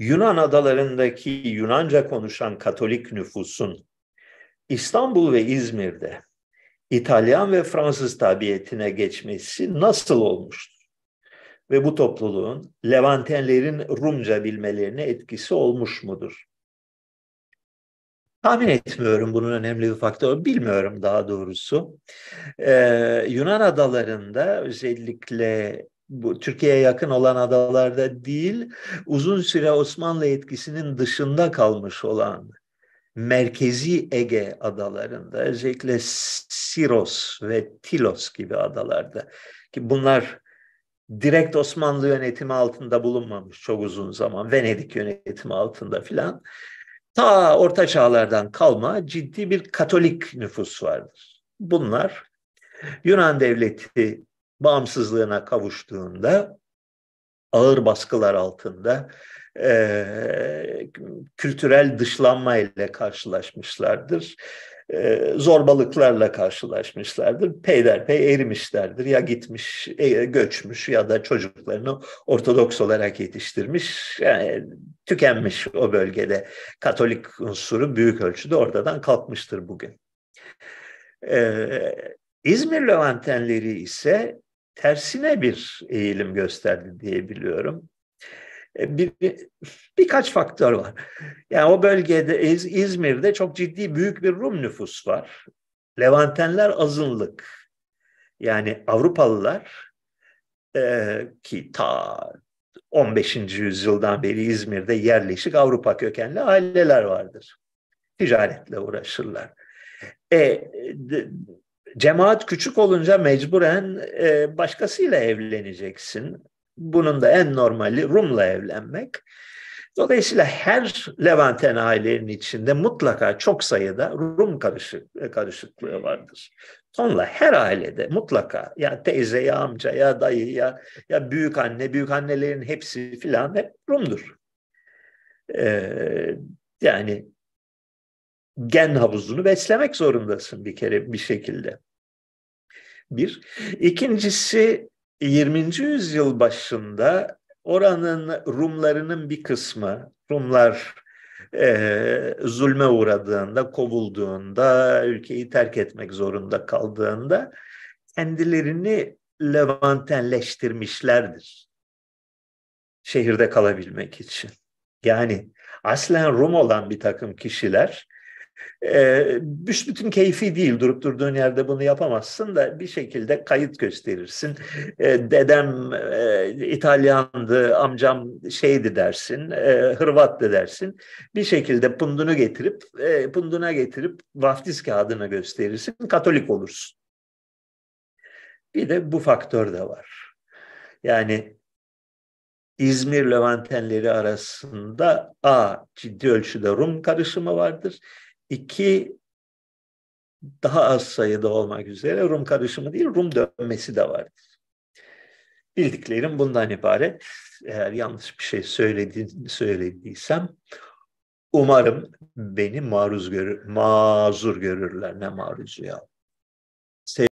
Yunan adalarındaki Yunanca konuşan Katolik nüfusun İstanbul ve İzmir'de İtalyan ve Fransız tabiyetine geçmesi nasıl olmuştur? Ve bu topluluğun Levantenlerin Rumca bilmelerine etkisi olmuş mudur? Tahmin etmiyorum bunun önemli bir faktörü, bilmiyorum daha doğrusu. Ee, Yunan adalarında özellikle bu Türkiye'ye yakın olan adalarda değil, uzun süre Osmanlı etkisinin dışında kalmış olan merkezi Ege adalarında, özellikle Siros ve Tilos gibi adalarda ki bunlar direkt Osmanlı yönetimi altında bulunmamış çok uzun zaman, Venedik yönetimi altında filan. Ta orta çağlardan kalma ciddi bir Katolik nüfus vardır. Bunlar Yunan devleti bağımsızlığına kavuştuğunda ağır baskılar altında e, kültürel dışlanma ile karşılaşmışlardır. E, zorbalıklarla karşılaşmışlardır. Peyderpey erimişlerdir. Ya gitmiş, e, göçmüş ya da çocuklarını Ortodoks olarak yetiştirmiş. Yani tükenmiş o bölgede. Katolik unsuru büyük ölçüde oradan kalkmıştır bugün. E, İzmir Levantenleri ise tersine bir eğilim gösterdi diye biliyorum. E, bir, birkaç faktör var. Yani o bölgede İz, İzmir'de çok ciddi büyük bir Rum nüfus var. Levantenler azınlık. Yani Avrupalılar e, ki ta 15. yüzyıldan beri İzmir'de yerleşik Avrupa kökenli aileler vardır. Ticaretle uğraşırlar. E, de, cemaat küçük olunca mecburen e, başkasıyla evleneceksin. Bunun da en normali Rum'la evlenmek. Dolayısıyla her Levanten ailelerin içinde mutlaka çok sayıda Rum karışık, e, karışıklığı vardır. Sonra her ailede mutlaka ya teyze ya amca ya dayı ya, ya büyük anne, büyük annelerin hepsi filan hep Rum'dur. Ee, yani gen havuzunu beslemek zorundasın bir kere bir şekilde. Bir. İkincisi 20. yüzyıl başında oranın Rumlarının bir kısmı, Rumlar e, zulme uğradığında, kovulduğunda, ülkeyi terk etmek zorunda kaldığında kendilerini Levantenleştirmişlerdir. Şehirde kalabilmek için. Yani aslen Rum olan bir takım kişiler e, büsbütün keyfi değil durup durduğun yerde bunu yapamazsın da bir şekilde kayıt gösterirsin. E, dedem e, İtalyandı, amcam şeydi dersin, e, Hırvattı dersin. Bir şekilde pundunu getirip, e, punduna getirip vaftiz kağıdını gösterirsin, Katolik olursun. Bir de bu faktör de var. Yani İzmir Levantenleri arasında A ciddi ölçüde Rum karışımı vardır iki daha az sayıda olmak üzere Rum karışımı değil Rum dönmesi de vardır. Bildiklerim bundan ibaret. Eğer yanlış bir şey söylediğini söylediysem umarım beni maruz görür, mazur görürler. Ne maruzu ya.